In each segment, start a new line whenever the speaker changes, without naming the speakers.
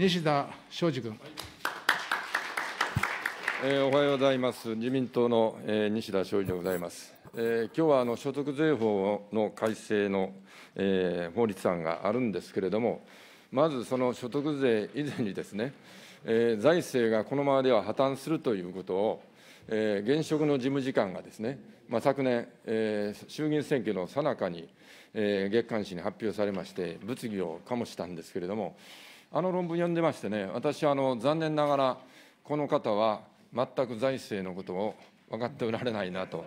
西田昌司君。
えー、おはようございます。自民党の、えー、西田昌司でございます。えー、今日はあの所得税法の改正の、えー、法律案があるんですけれども、まずその所得税以前にですね、えー、財政がこのままでは破綻するということを、えー、現職の事務次官がですね、まあ、昨年、えー、衆議院選挙のさなかに、えー、月刊誌に発表されまして、物議を醸したんですけれども、あの論文読んでましてね、私、あの残念ながら、この方は全く財政のことを分かっておられないなと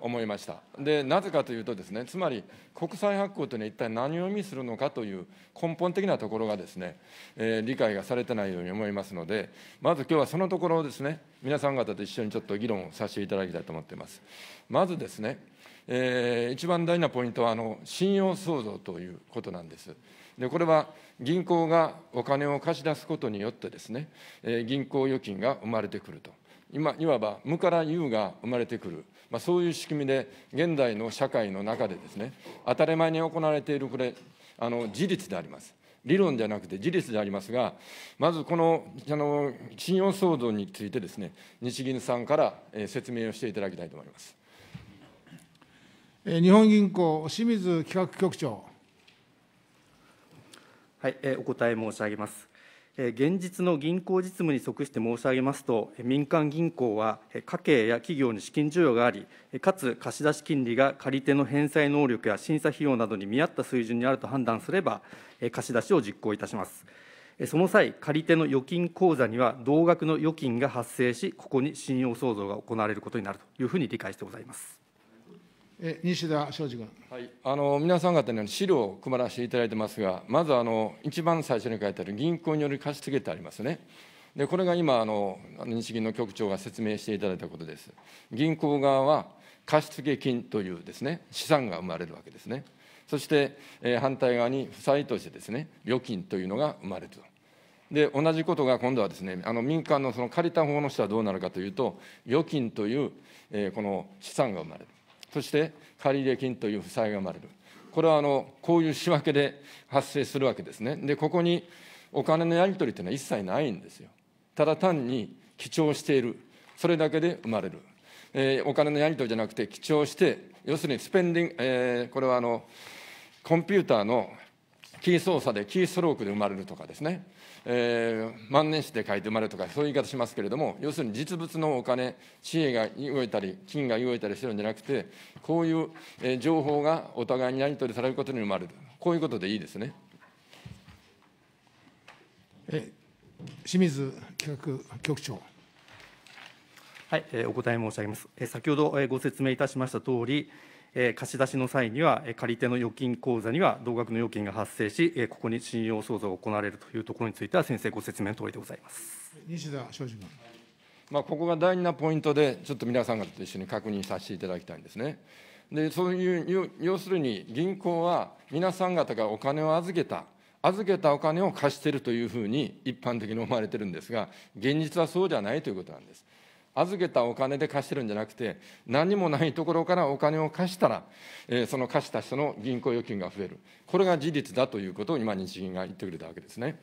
思いました。で、なぜかというとですね、つまり国債発行というのは一体何を意味するのかという根本的なところがですね、えー、理解がされてないように思いますので、まず今日はそのところをですね、皆さん方と一緒にちょっと議論をさせていただきたいと思っています。まずですね、えー、一番大事なポイントはあの信用創造ということなんです。でこれは銀行がお金を貸し出すことによってですね、え銀行預金が生まれてくると今いわば無から有が生まれてくる、まあ、そういう仕組みで現代の社会の中でですね当たり前に行われているこれあの事実であります理論じゃなくて事実でありますがまずこのあの信用創造についてですね日銀さんから、え説明をしていただきたいと思います
日本銀行清水企画局長
はい、えお答え申し上げます。現実の銀行実務に即して申し上げますと、民間銀行は家計や企業に資金需要があり、かつ貸出金利が借り手の返済能力や審査費用などに見合った水準にあると判断すれば、貸し出しを実行いたします。その際、借り手の預金口座には同額の預金が発生し、ここに信用創造が行われることになるというふうに理解してございます。
西田昌司
君、はい、あの皆さん方に資料を配らせていただいてますが、まずあの一番最初に書いてある銀行による貸し付けってありますね。でこれが今あの、日銀の局長が説明していただいたことです。銀行側は貸付金というです、ね、資産が生まれるわけですね。そして、えー、反対側に負債としてです、ね、預金というのが生まれると。で同じことが今度はですねあの民間のその借りた方の人はどうなるかというと、預金という、えー、この資産が生まれる。そして借入金という負債が生まれる。これはあのこういう仕分けで発生するわけですね。で、ここにお金のやり取りというのは一切ないんですよ。ただ単に記帳している、それだけで生まれる。えー、お金のやり取りじゃなくて、記帳して、要するにスペンディング、えー、これはあのコンピューターのキー操作でキーストロークで生まれるとかですね、えー、万年筆で書いて生まれとかそういう言い方しますけれども要するに実物のお金知恵が動いたり金が動いたりしてるんじゃなくてこういう、え情報がお互いにやり取りされることに生まれるこういうことでいいですね。
え清水企画局長。
はい、えお答え申し上げます。え先ほど、えご説明いたしました通り、え貸し出しの際には、借り手の預金口座には同額の預金が発生し、ここに信用創造が行われるというところについては、先生、ご説明のとおりでございます
西田昌司君。
まあ、ここが
大事なポイントで、ちょっと皆さん方と一緒に確認させていただきたいんですね。でそういう要するに銀行は皆さん方がお金を預けた預けたお金を貸しているというふうに一般的に思われてるんですが現実はそうじゃないということなんです。預けたお金で貸してるんじゃなくて何もないところからお金を貸したら、えその貸した人の銀行預金が増えるこれが事実だということを今日銀が言ってくれたわけですね。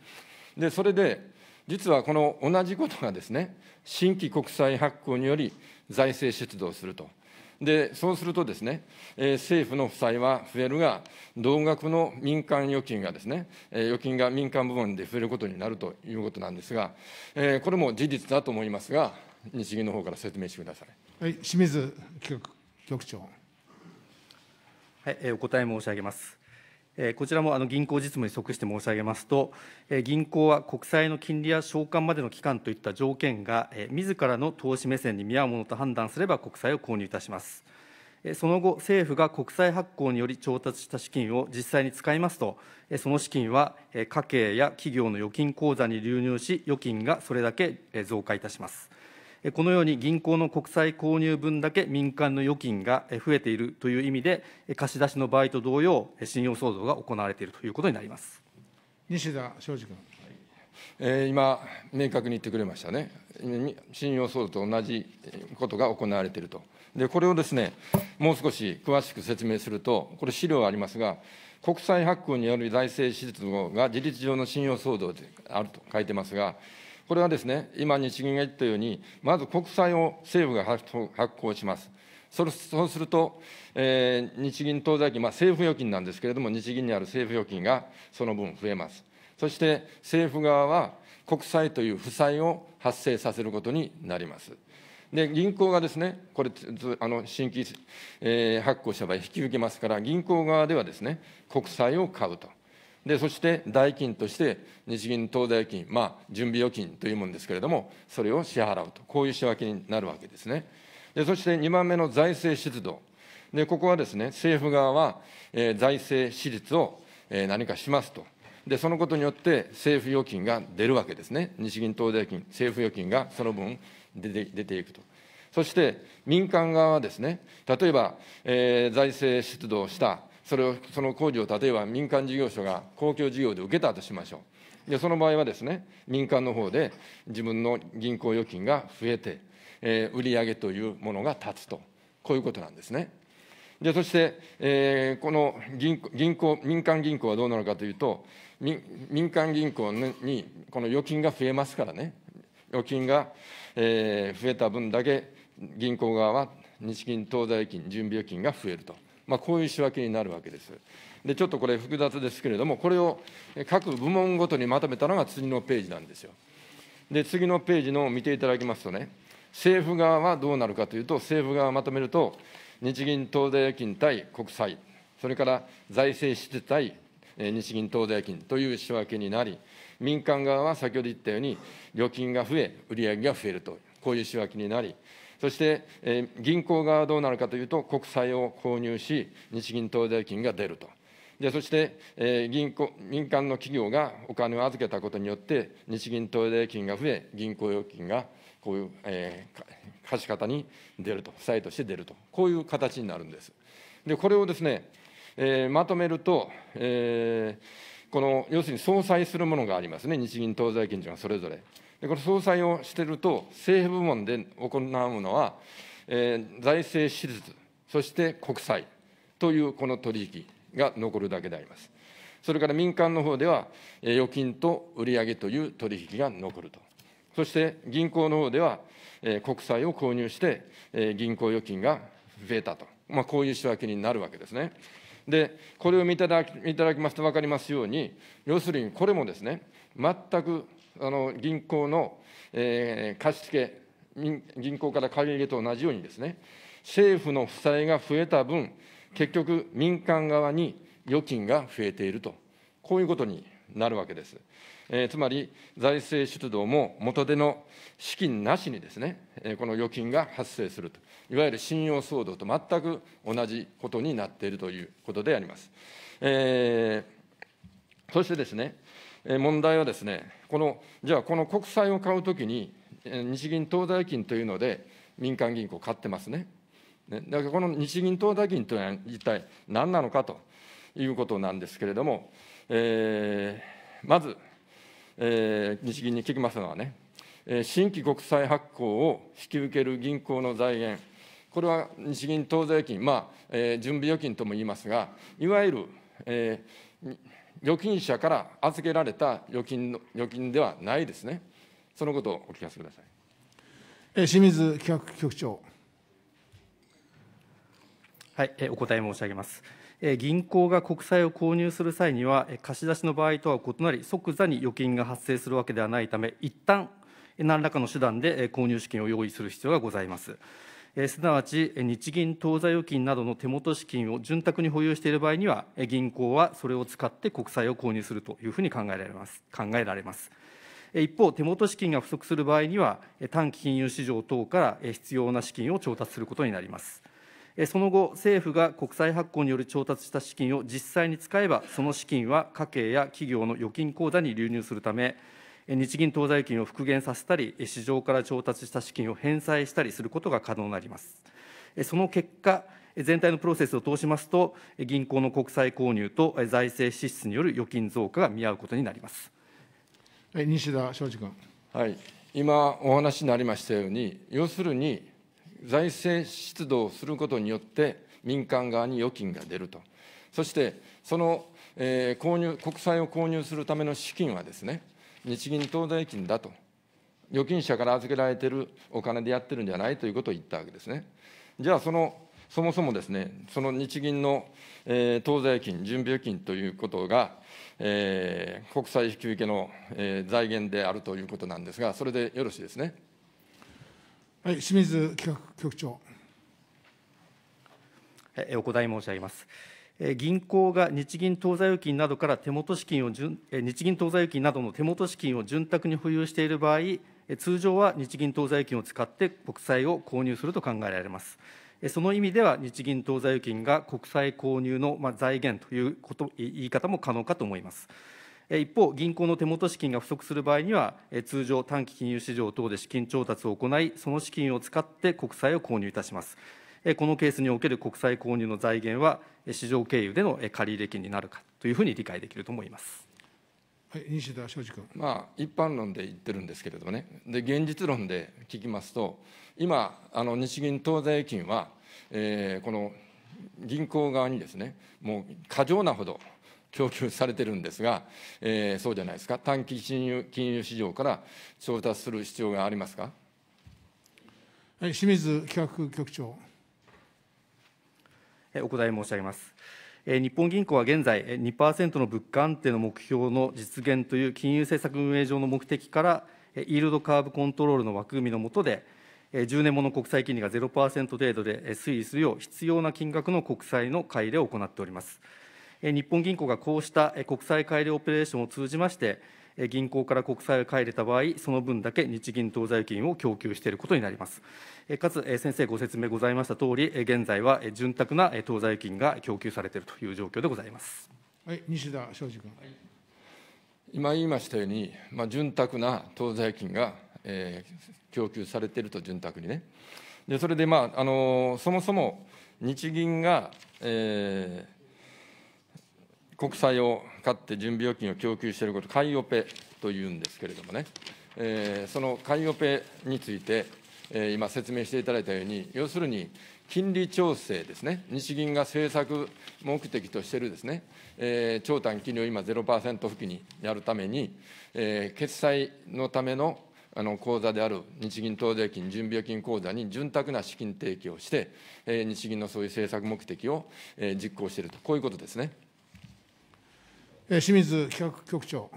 でそれで実はこの同じことがですね新規国債発行により財政出動すると。でそうするとですね、え政府の負債は増えるが、同額の民間預金がですね、え預金が民間部門で増えることになるということなんですが、えこれも事実だと思いますが、日銀の
方から説明してくださ
い。はい、清水局局長。
はい、えお答え申し上げます。えこちらもあの銀行実務に即して申し上げますと、え銀行は国債の金利や償還までの期間といった条件が、え自らの投資目線に見合うものと判断すれば国債を購入いたします。その後、政府が国債発行により調達した資金を実際に使いますと、その資金は家計や企業の預金口座に流入し、預金がそれだけ増加いたします。このように銀行の国債購入分だけ民間の預金が増えているという意味で、貸し出しの場合と同様、信用創造が行われているということになります
西田昌司
君。え今、明確に言ってくれましたね、信用創造と同じことが行われていると、でこれをですねもう少し詳しく説明すると、これ、資料ありますが、国債発行による財政支出が事実上の信用騒動であると書いてますが、これはですね、今、日銀が言ったように、まず国債を政府が発行します。そうすると、えー、日銀当座金、まあ、政府預金なんですけれども、日銀にある政府預金がその分増えます。そして政府側は国債という負債を発生させることになります。で銀行がですね、これ、あの新規、えー、発行した場合、引き受けますから、銀行側ではですね、国債を買うと。でそして代金として日銀当代金、まあ、準備預金というものですけれども、それを支払うと、こういう仕分けになるわけですね。でそして2番目の財政出動、でここはですね政府側は、えー、財政支出を、えー、何かしますとで、そのことによって政府預金が出るわけですね、日銀当大金、政府預金がその分出て出ていくと。そして民間側はですね、例えば、えー、財政出動したそれをその工事を例えば民間事業所が公共事業で受けたとしましょう。でその場合はですね、民間の方で自分の銀行預金が増えて、えー、売上というものが立つと、こういうことなんですね。でそして、えー、この銀銀行民間銀行はどうなのかというと、民民間銀行にこの預金が増えますからね、預金が、えー、増えた分だけ、銀行側は日銀当座預金、準備預金が増えると。まあ、こういう仕分けになるわけです。で、ちょっとこれ、複雑ですけれども、これを各部門ごとにまとめたのが次のページなんですよ。で、次のページのを見ていただきますとね、政府側はどうなるかというと、政府側をまとめると、日銀東預金対国債、それから財政支出対日銀東預金という仕分けになり、民間側は先ほど言ったように、預金が増え、売り上げが増えると、こういう仕分けになり、そして、え銀行側はどうなるかというと、国債を購入し、日銀当座預金が出ると。でそして、え銀行、民間の企業がお金を預けたことによって、日銀当座預金が増え、銀行預金がこういう、えー、貸方に出ると、負債として出ると、こういう形になるんです。でこれをですね、えー、まとめると、えー、この要するに相殺するものがありますね、日銀当座預金とがはそれぞれ。でこの総裁をしてると、政府部門で行うのは、えー、財政支出、そして国債というこの取引が残るだけであります。それから民間の方では、えー、預金と売上という取引が残ると。そして銀行の方では、えー、国債を購入して、えー、銀行預金が増えたと、まあ、こういう仕分けになるわけですね。で、これを見ていただきますと分かりますように、要するにこれもですね、全くあの銀行の、えー、貸付銀行から借り入れと同じようにですね、政府の負債が増えた分、結局、民間側に預金が増えていると、こういうことになるわけです。えー、つまり、財政出動も元手の資金なしにですね、えー、この預金が発生すると、いわゆる信用騒動と全く同じことになっているということであります。えー、そしてですね、問題はですね、このじゃあ、この国債を買うときに、日銀当座預金というので、民間銀行買ってますね。ねだからこの日銀当座預金というのは一体何なのかということなんですけれども、えー、まず、えー、日銀に聞きますのはね、新規国債発行を引き受ける銀行の財源、これは日銀当座預金、まあえー、準備預金とも言いますが、いわゆる、えー、預金者から預けられた預金の預金ではないですね、そのことをお聞かせくださ
い。清水企画局長。
はい、お答え申し上げます。銀行が国債を購入する際には、貸し出しの場合とは異なり、即座に預金が発生するわけではないため、一旦何らかの手段で購入資金を用意する必要がございます。すなわち日銀当座預金などの手元資金を潤沢に保有している場合には、銀行はそれを使って国債を購入するというふうに考えられます。考えられます一方、手元資金が不足する場合には、短期金融市場等から必要な資金を調達することになります。その後、政府が国債発行による調達した資金を実際に使えば、その資金は家計や企業の預金口座に流入するため、日銀当座預金を復元させたり、市場から調達した資金を返済したりすることが可能になります。その結果、全体のプロセスを通しますと、銀行の国債購入と財政支出による預金増加が見合うことになります。
西田昌司君。
はい、今お話になりましたように、要する
に財政出動することによって、民間側に預金が出ると、そしてその、え購入国債を購入するための資金はですね、日銀当座預金だと、預金者から預けられているお金でやってるんじゃないということを言ったわけですね。じゃあそのそもそもですね、その日銀の、えー、当座預金、準備預金ということが、えー、国債引き受けの、えー、財源であるということなんですが、それでよろしいですね。
はい、清水企画局長。
お答え申し上げます。銀行が日銀当座預金などから手元資金を日銀当座預金などの手元資金を潤沢に保有している場合、通常は日銀当座預金を使って国債を購入すると考えられます。その意味では、日銀当座預金が国債購入の財源ということ言い方も可能かと思います。一方、銀行の手元資金が不足する場合には、通常、短期金融市場等で資金調達を行い、その資金を使って国債を購入いたします。このケースにおける国債購入の財源は、市場経由での借入金になるかというふうに理解できると思います。
はい、西田昌司君、
まあ、一般論で言ってるんですけれどもね、で現実論で聞きますと、今、あの日銀当座預金は、えー、この銀行側にですね、もう過剰なほど供給されてるんですが、えー、そうじゃないですか、短期金融金融市場から調達する必要がありますか。は
い、清水企画局長。
お答え申し上げます。日本銀行は現在、2%の物価安定の目標の実現という金融政策運営上の目的から、イールドカーブコントロールの枠組みの下で、10年もの国債金利が0%程度で推移するよう、必要な金額の国債の買い入れを行っております。日本銀行がこうした国債買い入れオペレーションを通じまして、銀行から国債を買い入れた場合、その分だけ日銀当座預金を供給していることになります。かつ、先生ご説明ございましたとおり、現在は潤沢な当座預金が供給されているという状況でございます。
はい、西田昌司君。
今言いましたように、まあ、潤沢な当座預金が、えー、供給されていると潤沢にね。でそれで、まああのそもそも日銀が、えー国債を買って準備預金を供給していること、買いオペというんですけれどもね、えー、その買いオペについて、えー、今、説明していただいたように、要するに金利調整ですね、日銀が政策目的としているですね、えー、長短金利を今0、0%付近にやるために、えー、決済のためのあの口座である日銀当税金準備預金口座に潤沢な資金提供をして、えー、日銀のそういう政策目的を、えー、実行していると、こ
ういうことですね。
清水企画局長。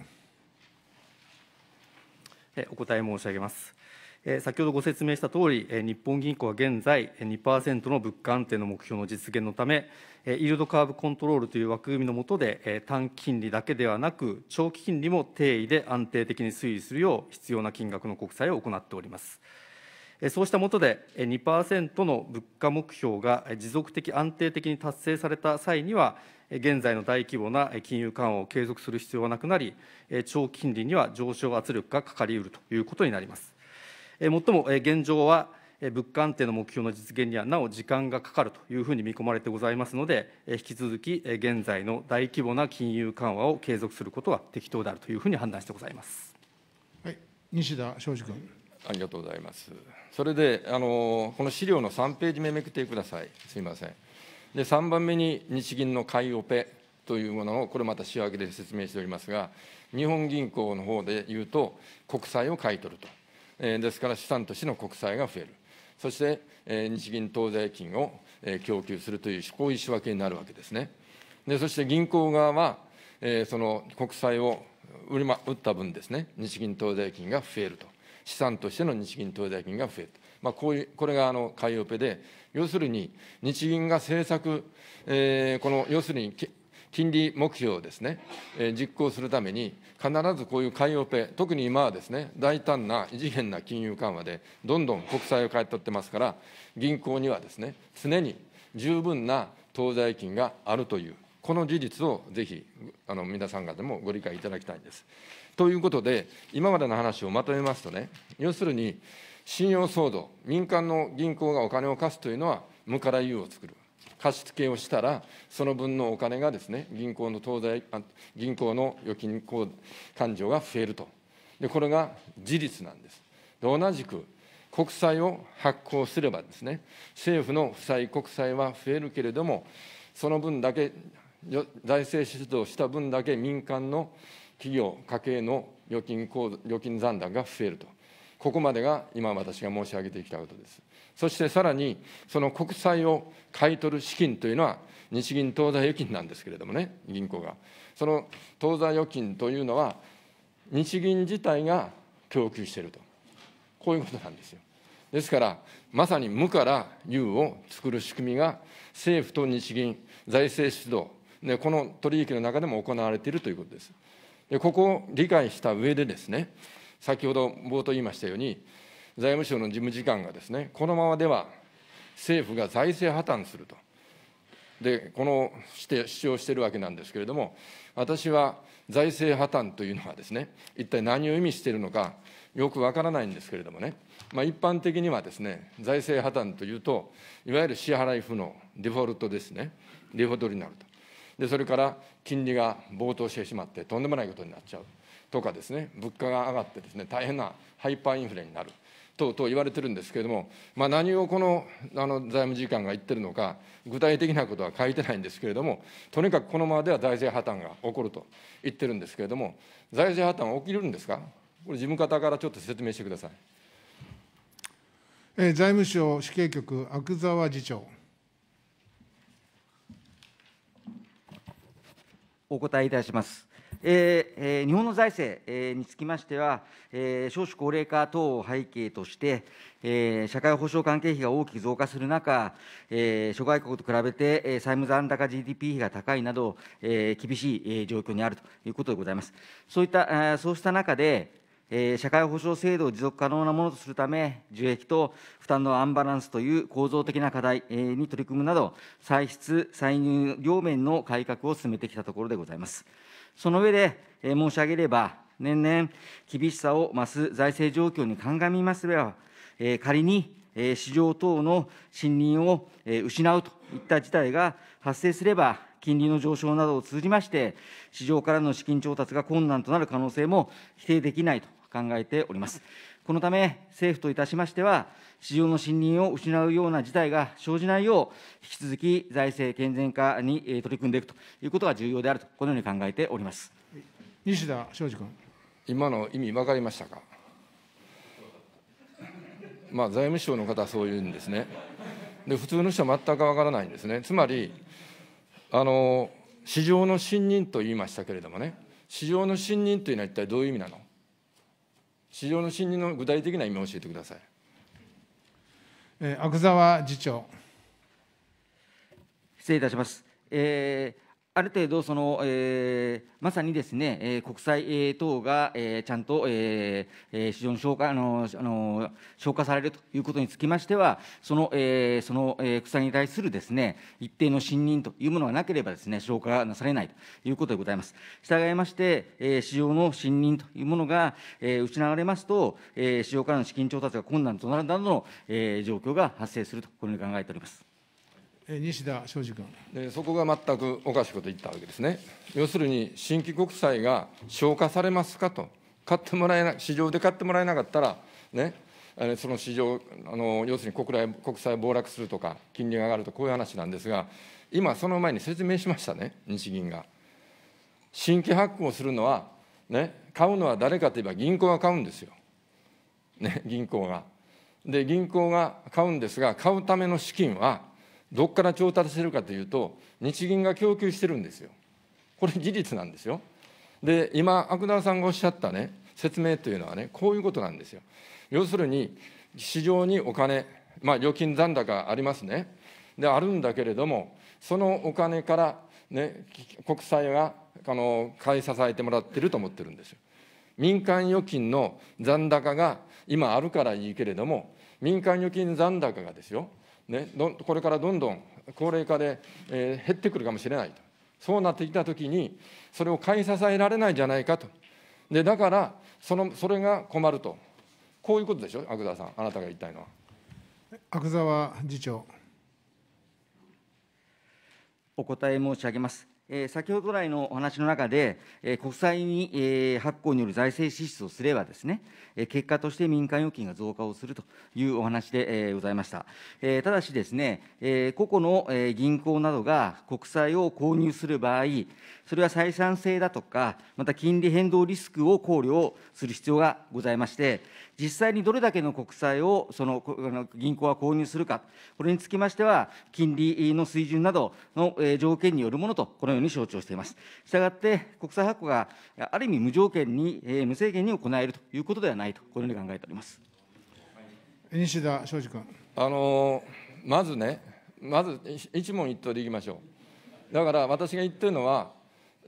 お答え申し上げます。先ほどご説明したとおり、日本銀行は現在、2%の物価安定の目標の実現のため、イールドカーブコントロールという枠組みの下で、短期金利だけではなく、長期金利も低位で安定的に推移するよう、必要な金額の国債を行っております。そうしたもとで、2%の物価目標が持続的、安定的に達成された際には、現在の大規模な金融緩和を継続する必要はなくなり、長期金利には上昇圧力がかかりうるということになります。もっとも現状は、物価安定の目標の実現にはなお時間がかかるというふうに見込まれてございますので、引き続き現在の大規模な金融緩和を継続することは適当であるというふうに判断してございます。
はい、西田昌司君。
ありがとうございます。それで、あの
この資料の3ページ目めくってください。すみません。で、3番目に日銀の買いオペというものを、これまた仕分けで説明しておりますが、日本銀行の方でいうと、国債を買い取ると。えー、ですから、資産としての国債が増える。そして、えー、日銀当座預金を、えー、供給するという、こういう仕分けになるわけですね。で、そして銀行側は、えー、その国債を売りま売った分ですね、日銀当座預金が増えると。資産としての日銀当座金が増えまあ、こういうこれがあの買いオペで、要するに日銀が政策、えー、この要するに金利目標をですね、えー、実行するために、必ずこういう買いオペ、特に今はですね、大胆な異次元な金融緩和で、どんどん国債を買い取ってますから、銀行にはですね、常に十分な当座金があるという、この事実をぜひあの皆さん方もご理解いただきたいんです。ということで、今までの話をまとめますとね、要するに、信用騒動、民間の銀行がお金を貸すというのは、無から有を作る。貸付をしたら、その分のお金がですね、銀行の東西、銀行の預金勘定が増えると。で、これが事実なんです。で同じく国債を発行すればですね、政府の負債、国債は増えるけれども、その分だけ、財政出動した分だけ民間の企業、家計の預金口預金残高が増えると、ここまでが今、私が申し上げてきたことです。そしてさらに、その国債を買い取る資金というのは、日銀当座預金なんですけれどもね、銀行が。その当座預金というのは、日銀自体が供給していると、こういうことなんですよ。ですから、まさに無から有を作る仕組みが、政府と日銀、財政出動、この取引の中でも行われているということです。でここを理解した上でですね、先ほど冒頭言いましたように、財務省の事務次官がですね、このままでは政府が財政破綻すると、でこのして主張しているわけなんですけれども、私は財政破綻というのはですね、一体何を意味しているのか、よくわからないんですけれどもね、まあ、一般的にはですね、財政破綻というと、いわゆる支払い不能、デフォルトですね、デフォルトになると。でそれから金利が暴騰してしまってとんでもないことになっちゃうとかですね物価が上がってですね大変なハイパーインフレになるとと言われてるんですけれども、まあ、何をこのあの財務次官が言ってるのか具体的なことは書いてないんですけれどもとにかくこのままでは財政破綻が起こると言ってるんですけれども財政破綻起きるんですかこれ事務方からちょっと説明してください。
えー、財務省主計局阿久澤次長
お答えいたします。えー、えー、日本の財政、えー、につきましては、えー、少子高齢化等を背景として、えー、社会保障関係費が大きく増加する中、えー、諸外国と比べて、えー、債務残高 GDP 比が高いなど、えー、厳しい状況にあるということでございます。そういった、そうした中で、え社会保障制度を持続可能なものとするため、受益と負担のアンバランスという構造的な課題、えに取り組むなど、歳出、歳入両面の改革を進めてきたところでございます。その上で、え申し上げれば、年々厳しさを増す財政状況に鑑みますれば、え仮に市場等の森林を失うといった事態が発生すれば、金利の上昇などを通じまして、市場からの資金調達が困難となる可能性も否定できないと考えております。このため、政府といたしましては、市場の信任を失うような事態が生じないよう、引き続き財政健全化に取り組んでいくと
いうことが重要であると、このように考えております西田昌司君。今の意味、分かりましたか。まあ、財務省の方はそういうんですね。で普通の人は全くわからないんですね。つまりあの市場の信任と言いましたけれどもね、市場の信任というのは一体どういう意味なの市場の信任の具体的な意味を教えてください。
え阿久沢次長
失礼いたします。え
ーある程度その、えー、まさにですね、えー、国債え等が、えー、ちゃんと、えー、市場に消化あのあの消化されるということにつきましては、その,、えーそのえー、国債に対するですね一定の信任というものがなければですね消化なされないということでございます。従いまして、えー、市場の信任というものが、えー、失われますと、えー、市場からの資金調達が困難となるなどの、えー、状況が
発生するとこのように考えております。
西田昌司君
でそこが全くおかしいこと言ったわけですね。要するに、新規国債が消化されますかと、買ってもらえな市場で買ってもらえなかったら、ね、その市場あの、要するに国内国債暴落するとか、金利が上がるとこういう話なんですが、今、その前に説明しましたね、日銀が。新規発行するのは、ね、買うのは誰かといえば銀行が買うんですよ、ね、銀行が。で、銀行が買うんですが、買うための資金は、どこから調達してるかというと、日銀が供給してるんですよ。これ事実なんですよ。で、今、久田さんがおっしゃったね、説明というのはね、こういうことなんですよ。要するに、市場にお金、まあ、預金残高ありますね。で、あるんだけれども、そのお金から、ね、国債があの買い支えてもらってると思ってるんですよ。民間預金の残高が今あるからいいけれども、民間預金残高がですよ、ね、これからどんどん高齢化で、えー、減ってくるかもしれないと、そうなってきたときに、それを買い支えられないんじゃないかと、でだからその、それが困ると、こういうことでしょ、阿久澤さん、あなたが言いたいのは。阿久
澤次長
お答え申し上げます。
え先ほど来のお話の中で、え国債に、え発行による財政支出をすればですね、え結果として民間預金が増加をするというお話で、えございました。えただしですね、え個々の、え銀行などが国債を購入する場合、それは採算性だとか、また金利変動リスクを考慮する必要がございまして、実際にどれだけの国債をその銀行は購入するか、これにつきましては、金利の水準などの条件によるものと、このように承知をしています。したがって、国債発行がある意味無条件に、無制限に行
えるということではないと、このように考えております。
西田昌司君。
あのまずね、まず一問一答でいきましょう。だから私が言ってるのは、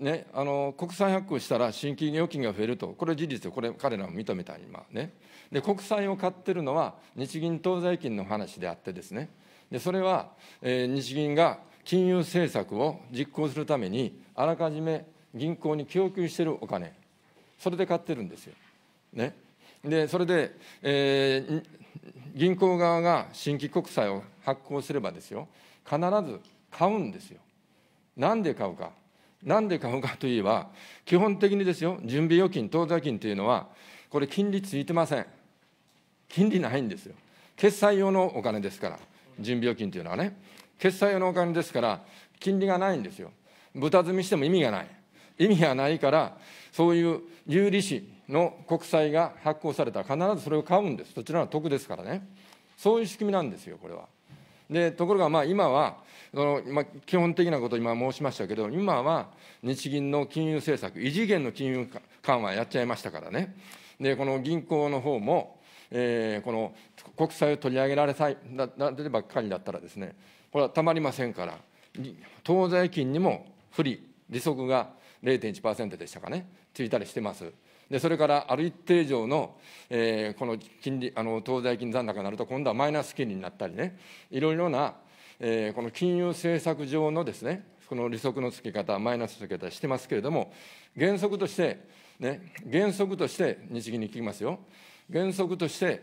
ね、あの国債発行したら新規料金が増えると、これ事実、これ、彼らも認めた、今ね。で国債を買ってるのは日銀当座金の話であってですねでそれは、えー、日銀が金融政策を実行するためにあらかじめ銀行に供給しているお金それで買ってるんですよ。ね、でそれで、えー、銀行側が新規国債を発行すればですよ必ず買うんですよ。なんで買うか。なんで買うかといえば、基本的にですよ、準備預金、当座金というのは、これ、金利ついてません。金利ないんですよ。決済用のお金ですから、準備預金というのはね、決済用のお金ですから、金利がないんですよ。豚積みしても意味がない。意味がないから、そういう有利子の国債が発行されたら、必ずそれを買うんです、そちらは得ですからね、そういう仕組みなんですよ、これは。でところがまあ今は、そのま基本的なことを今申しましたけど、今は日銀の金融政策、異次元の金融緩和やっちゃいましたからね、でこの銀行の方も、えー、この国債を取り上げられないなればっかりだったらですねこれはたまりませんから当座預金にも不利利息が0.1%でしたかねついたりしてます。でそれからある一定以上の、えー、この金利あの当座預金残高になると今度はマイナス金利になったりねいろいろな、えー、この金融政策上のですねこの利息のつけ方マイナス付つけ方してますけれども原則としてね原則として日銀に聞きますよ原則として、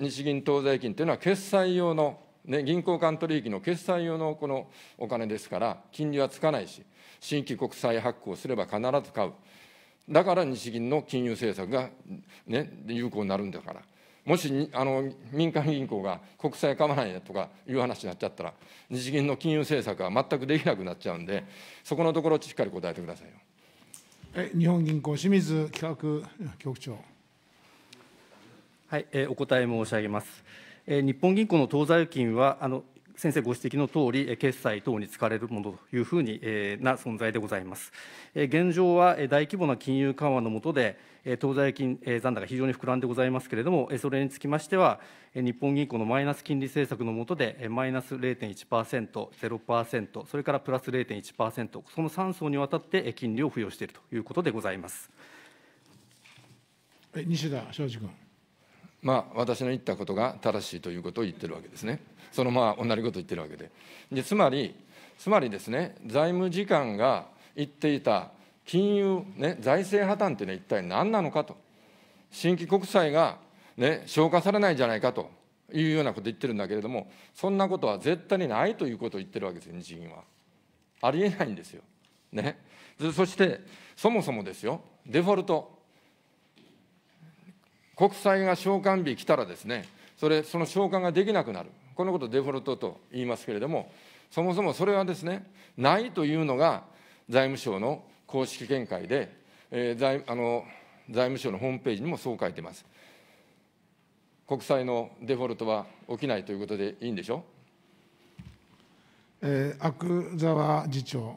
日銀当座預金というのは決済用の、ね、銀行間取引の決済用のこのお金ですから、金利はつかないし、新規国債発行すれば必ず買う。だから日銀の金融政策が、ね、有効になるんだから。もしあの民間銀行が国債買わないとかいう話になっちゃったら、日銀の金融政策は全くできなくなっちゃうんで、そこのと
ころ、しっかり答えてくださいよ。
え日本銀行清水企画局長。
はい、えー、お答え申し上げます。えー、日本銀行の当座預金はあの先生ご指摘のとおり、決済等に使われるものというふうに、えー、な存在でございます。えー、現状は大規模な金融緩和の下で、当座預金残高、非常に膨らんでございますけれども、それにつきましては、日本銀行のマイナス金利政策の下で、マイナス0.1%、0%、それからプラス0.1%、その3層にわたって金利を付与しているということでございます。
西田庄司君。
まあ、私の言ったことが正しいということを言ってるわけですね。そのまあ同じこと言ってるわけで。でつまりつまりですね財務次官が言っていた金融、ね、財政破綻というのは一体何なのかと新規国債が、ね、消化されないじゃないかというようなことを言ってるんだけれどもそんなことは絶対にないということを言ってるわけですよ日銀は。ありえないんですよ。ね、そしてそもそもですよデフォルト国債が償還日来たらですね、それ、その償還ができなくなる。このことをデフォルトと言いますけれども、そもそもそれはですね、ないというのが財務省の公式見解で、えー、財あの財務省のホームページにもそう書いてます。国債のデフォルトは起きないということでいいんでしょ
えー、阿久沢次長。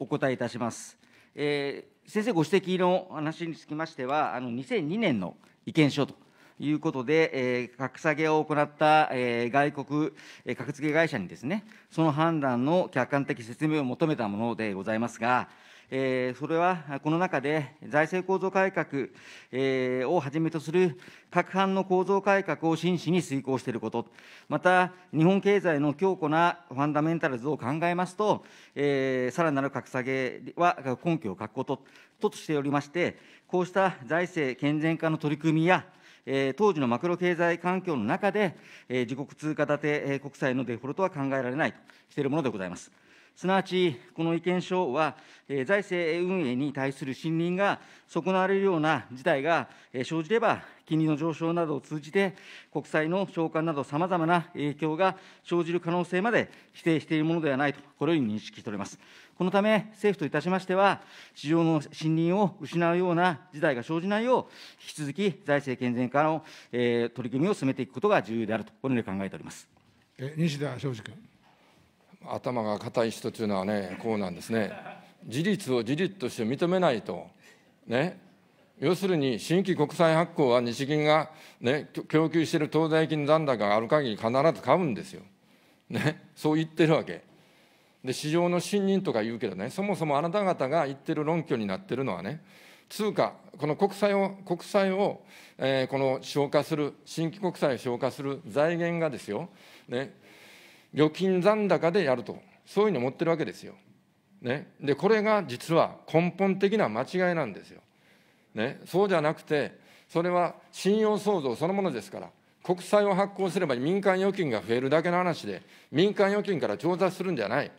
お答えいたします。えー先生ご指摘の話につきましては、あの2002年の意見書ということで、えー、格下げを行った、えー、外国、えー、格付け会社にですね、その判断の客観的説明を求めたものでございますが、えそれはこの中で財政構造改革、えをはじめとする各般の構造改革を真摯に遂行していること、また日本経済の強固なファンダメンタルズを考えますと、えさらなる格下げは根拠を欠くこととしておりまして、こうした財政健全化の取り組みや、え当時のマクロ経済環境の中で、え自国通貨建て、え国債のデフォルトは考えられないとしているものでございます。すなわち、この意見書は、財政運営に対する信任が損なわれるような事態が生じれば、金利の上昇などを通じて、国債の償還などさまざまな影響が生じる可能性まで否定しているものではないと、これよ認識しております。このため、政府といたしましては、市場の信任を失うような事態が生じないよう、引き続き財政健全化の、
え取り組みを進めていくことが重要であると、このように考えております。
西田昌司君。
頭が固い人というのはねこうなんですね事実を事実として認めないとね要するに新規国債発行は日銀が、ね、供給している当座金残高がある限り必ず買うんですよ、ね、そう言ってるわけで市場の信任とか言うけどねそもそもあなた方が言ってる論拠になってるのはね通貨この国債を国債を、えー、この消化する新規国債を消化する財源がですよ、ね、預金残高でやると、そういうのに持ってるわけですよ。ね、でこれが実は根本的な間違いなんですよ。ね、そうじゃなくて、それは信用創造そのものですから、国債を発行すれば民間預金が増えるだけの話で、民間預金から調達するんじゃない。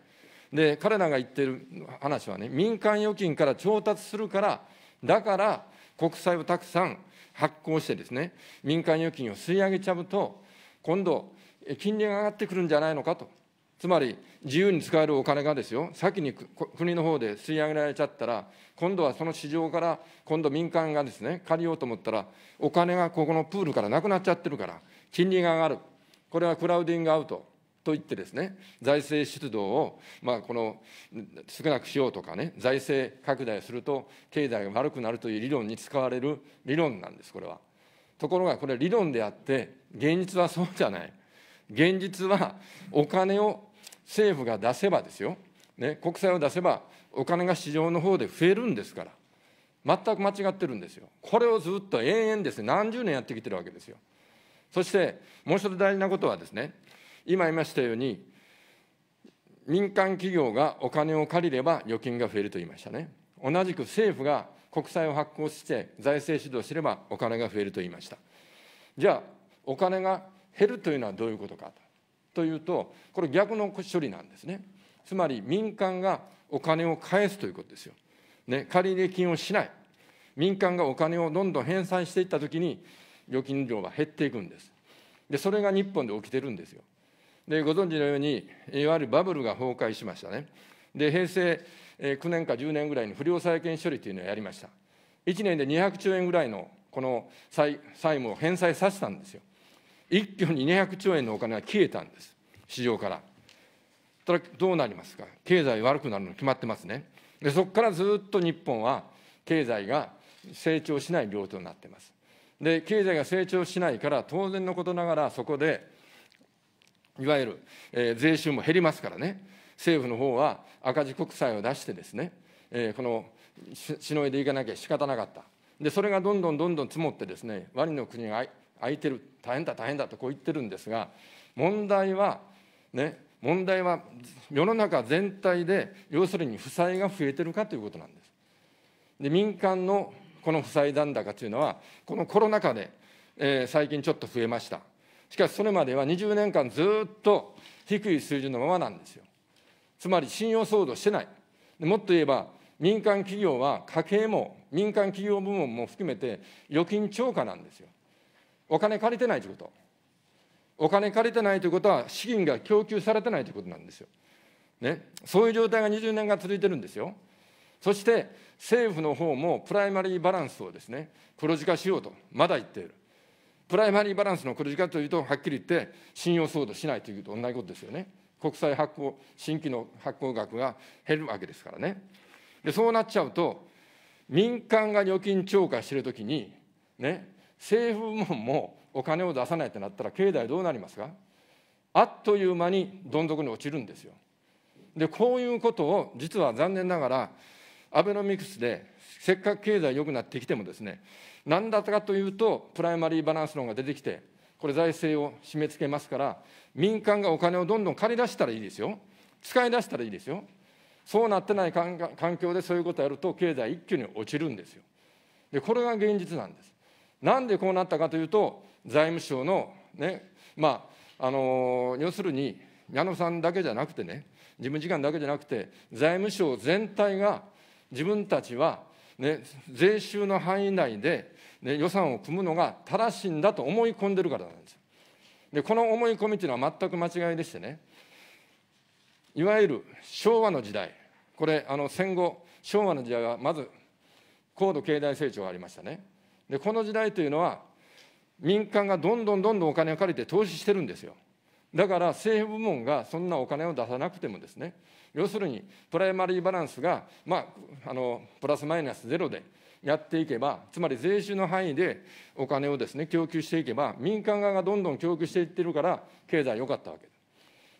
で、彼らが言ってる話はね、民間預金から調達するから、だから国債をたくさん発行してですね、民間預金を吸い上げちゃうと、今度、金利が上がってくるんじゃないのかと、つまり自由に使えるお金がですよ、先に国の方で吸い上げられちゃったら、今度はその市場から、今度民間がですね、借りようと思ったら、お金がここのプールからなくなっちゃってるから、金利が上がる、これはクラウディングアウトといってですね、財政出動を、まあ、この少なくしようとかね、財政拡大すると経済が悪くなるという理論に使われる理論なんです、これは。ところがこれ理論であって現実はそうじゃない現実はお金を政府が出せばですよ、ね、国債を出せばお金が市場の方で増えるんですから、全く間違ってるんですよ。これをずっと延々ですね、何十年やってきてるわけですよ。そして、もう一つ大事なことはですね、今言いましたように、民間企業がお金を借りれば預金が増えると言いましたね。同じく政府が国債を発行して財政指導すればお金が増えると言いました。じゃあ、お金が減るというのはどういうことかというとこれ逆の処理なんですねつまり民間がお金を返すということですよ、ね、借入金をしない民間がお金をどんどん返済していったときに預金量は減っていくんですでそれが日本で起きてるんですよでご存知のようにいわゆるバブルが崩壊しましたねで平成9年か10年ぐらいに不良債権処理というのをやりました1年で200兆円ぐらいのこの債務を返済させたんですよ一挙に200兆円のお金が消えたんです、市場から。それどうなりますか、経済悪くなるの決まってますね。でそこからずっと日本は経済が成長しない病棟になってます。で経済が成長しないから当然のことながらそこでいわゆる、えー、税収も減りますからね政府の方は赤字国債を出してですね、えー、このししのいでいかなきゃ仕方なかったでそれがどんどんどんどん積もってですねワニの国が空いてる大変だ大変だとこう言ってるんですが問題はね問題は世の中全体で要するに負債が増えてるかということなんです。で民間のこの負債残高というのはこのコロナ禍で、えー、最近ちょっと増えました。しかしそれまでは20年間ずっと低い水準のままなんですよ。つまり信用騒動してない。もっと言えば民間企業は家計も民間企業部門も含めて預金超過なんですよ。お金借りてないということ。お金借りてないということは、資金が供給されてないということなんですよ。ね、そういう状態が20年が続いてるんですよ。そして政府の方もプライマリーバランスをですね、黒字化しようと、まだ言っている。プライマリーバランスの黒字化というと、はっきり言って、信用騒動しないというと同じことですよね。国債発行、新規の発行額が減るわけですからね。でそうなっちゃうと、民間が預金超過してるときに、ね、政府部門もお金を出さないとなったら経済どうなりますかあっという間にどん底に落ちるんですよ。でこういうことを実は残念ながらアベノミクスでせっかく経済良くなってきてもですね何だったかというとプライマリーバランス論が出てきてこれ財政を締め付けますから民間がお金をどんどん借り出したらいいですよ使い出したらいいですよそうなってない環境でそういうことをやると経済一挙に落ちるんですよでこれが現実なんですなんでこうなったかというと、財務省のね、まあ、あの要するに、矢野さんだけじゃなくてね、事務次官だけじゃなくて、財務省全体が自分たちは、ね、税収の範囲内で、ね、予算を組むのが正しいんだと思い込んでるからなんですよ。で、この思い込みというのは全く間違いでしてね、いわゆる昭和の時代、これ、あの戦後、昭和の時代はまず高度経済成長がありましたね。でこの時代というのは民間がどんどんどんどんお金を借りて投資してるんですよだから政府部門がそんなお金を出さなくてもですね要するにプライマリーバランスが、まあ、あのプラスマイナスゼロでやっていけばつまり税収の範囲でお金をですね供給していけば民間側がどんどん供給していってるから経済良かったわけです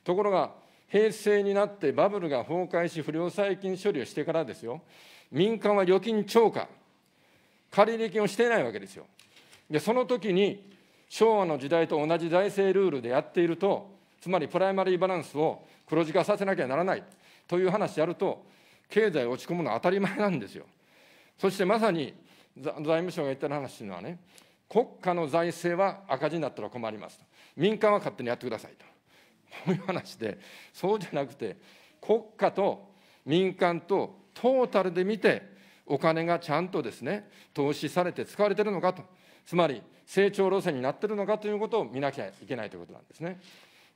ところが平成になってバブルが崩壊し不良債権処理をしてからですよ民間は預金超過借入金をしていないわけですよ。で、その時に、昭和の時代と同じ財政ルールでやっていると、つまりプライマリーバランスを黒字化させなきゃならないという話やると、経済落ち込むのは当たり前なんですよ。そしてまさに財務省が言ってる話というのはね、国家の財政は赤字になったら困りますと、民間は勝手にやってくださいと、こういう話で、そうじゃなくて、国家と民間とトータルで見て、お金がちゃんとですね、投資されて使われているのかと、つまり成長路線になっているのかということを見なきゃいけないということなんですね。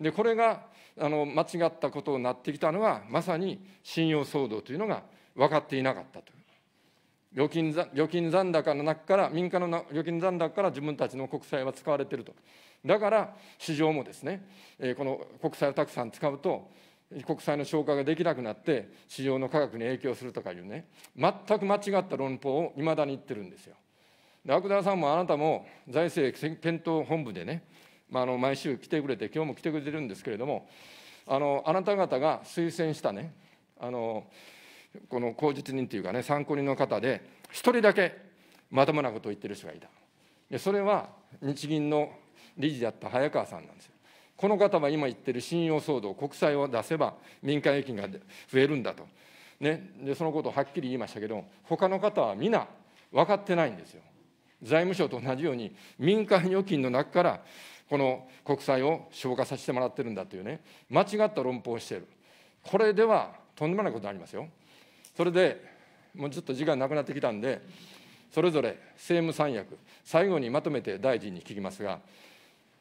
でこれがあの間違ったことになってきたのは、まさに信用騒動というのが分かっていなかったと預金預金残高の中から、民間の預金残高から自分たちの国債は使われていると、だから市場もですね、この国債をたくさん使うと、国債の消化ができなくなって市場の価格に影響するとかいうね全く間違った論法をいまだに言ってるんですよ。で奥田さんもあなたも財政検討本部でね、まあ、あの毎週来てくれて今日も来てくれてるんですけれどもあのあなた方が推薦したねあのこの口実人というかね参考人の方で1人だけまともなことを言ってる人がいた。でそれは日銀の理事であった早川さんなんですよ。この方は今言ってる信用騒動、国債を出せば民間預金が増えるんだと、ね、でそのことをはっきり言いましたけど、他の方は皆分かってないんですよ。財務省と同じように、民間預金の中から、この国債を消化させてもらってるんだというね、間違った論法をしている、これではとんでもないことありますよ。それでもうちょっと時間なくなってきたんで、それぞれ政務三役、最後にまとめて大臣に聞きますが、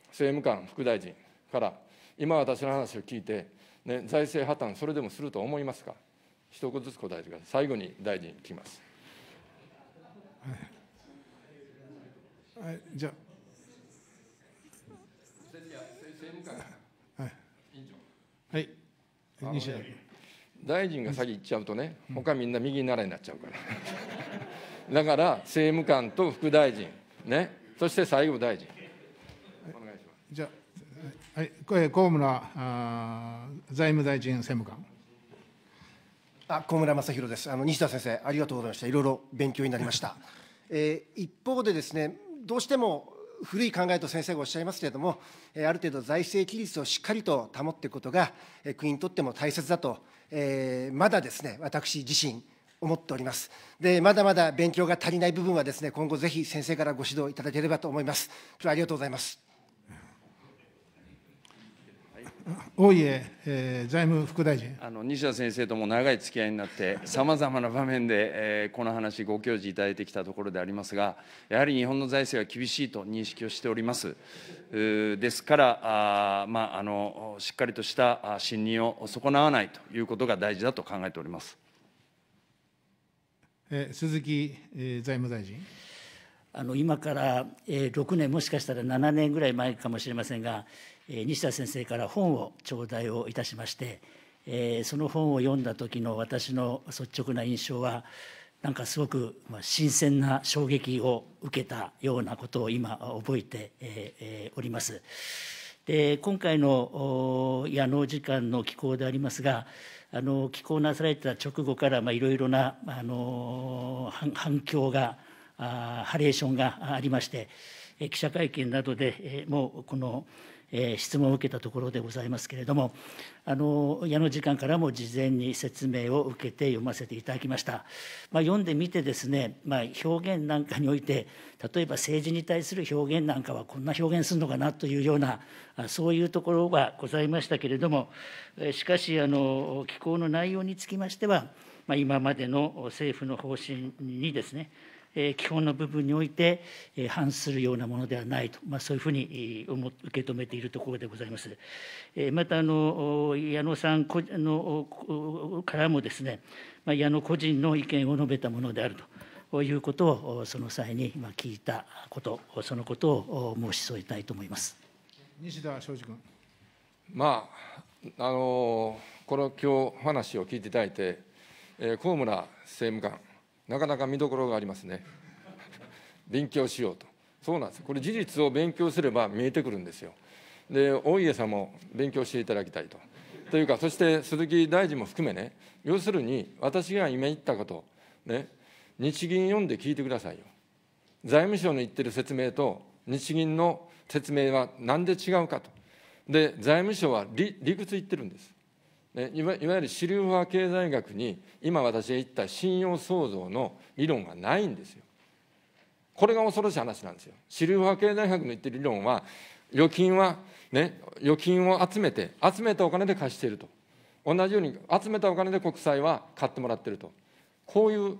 政務官、副大臣。から今私の話を聞いて、ね、財政破綻それでもすると思いますか一言ずつ答えてください最後に大臣聞きます、はい、はい、じゃあは
いはい、西田君
大臣が先行っちゃうとね、他みんな右習いになっちゃうから。だから、政務官と副大臣、ね、そして最後大臣。お願いしま
す。じゃはい、公務な財務大臣政務官。
あ小村正弘ですあの西田先生、ありがとうございました、いろいろ勉強になりました。えー、一方で、ですねどうしても古い考えと先生がおっしゃいますけれども、えー、ある程度、財政規律をしっかりと保っていくことが、えー、国にとっても大切だと、えー、まだですね私自身、思っております。で、まだまだ勉強が足りない部分はですね、今後ぜひ先生からご指導いただければと思います。今日はありがとうございます。
大家、えー、財務副大臣
あの西田先生とも長い付き合いになって、さまざまな場面で、えー、この話、ご教示いただいてきたところでありますが、やはり日本の財政は厳しいと認識をしております。ですから、あまああの、しっかりとした信任を損なわないということが大事だと考えております、
えー、鈴木、えー、財務大臣。あの今から、えー、6年、もしかしたら7年ぐらい前かもしれませんが、西田先生から本を頂戴をいたしまして、えー、その本を読んだ時の私の率直な印象はなんかすごく新鮮な衝撃を受けたようなことを今覚えて、えー、おります。で今回の夜能時間の寄稿でありますがあの寄稿なされた直後からいろいろなあの反響がハレーションがありまして記者会見などでもうこの「えー、質問を受けたところでございますけれども、あの矢野時間からも事前に説明を受けて読ませていただきました。まあ、読んでみてですね、まあ、表現なんかにおいて、例えば政治に対する表現なんかはこんな表現するのかなというような、そういうところはございましたけれども、しかし、あの寄稿の内容につきましては、まあ、今までの政府の方針にですね、基本の部分において反するようなものではないと、まあ、そういうふうに受け止めているところでございます。またあの矢野さんのからもですね、まあ、矢野個人の意見を述べたものであるということをその際に聞いたことそのことを申し添えたいと思います。西田
昌司君。まああのこの今日話を聞いていただいて、えー、河村政務官なかなか見どころがありますね 勉強しようとそうなんですこれ事実を勉強すれば見えてくるんですよで大家さんも勉強していただきたいとというかそして鈴木大臣も含めね要するに私が今言ったことね日銀読んで聞いてくださいよ財務省の言ってる説明と日銀の説明は何で違うかとで財務省は理理屈言ってるんですね、いわゆるル流派経済学に今私が言った信用創造の理論がないんですよ。これが恐ろしい話なんですよ。ル流派経済学の言ってる理論は預金は、ね、預金を集めて集めたお金で貸していると同じように集めたお金で国債は買ってもらってるとこういう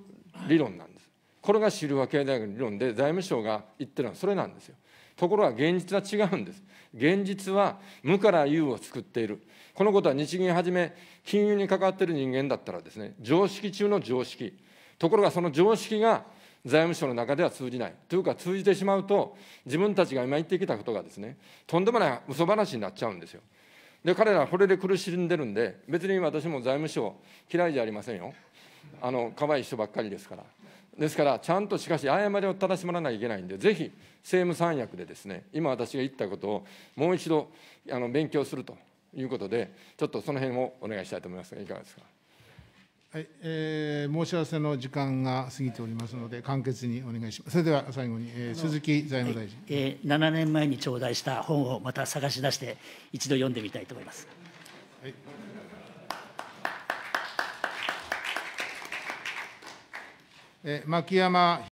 理論なんです。これがル流派経済学の理論で財務省が言ってるのはそれなんですよ。ところが現実は違うんです現実は無から有を作っているこのことは日銀はじめ金融に関わっている人間だったらですね常識中の常識ところがその常識が財務省の中では通じない。というか、通じてしまうと、自分たちが今言ってきたことがですね、とんでもない嘘話になっちゃうんですよ。で、彼らはこれで苦しんでるんで、別に私も財務省嫌いじゃありませんよ。あの、可愛い人ばっかりですから。ですからちゃんとしかし誤りを正しまらないといけないんでぜひ政務三役でですね今私が言ったことをもう一度あの勉強するということでちょっとその辺をお願いしたいと思いますがいかがですか。
はいえー、申し合わせの時間が過ぎてお
りますので、簡潔にお願いします。それでは最後に、えー、鈴木財務大臣、はい、えー。7年前に頂戴した本をまた探し出して、一度読んでみたいと思います。はいえ
牧山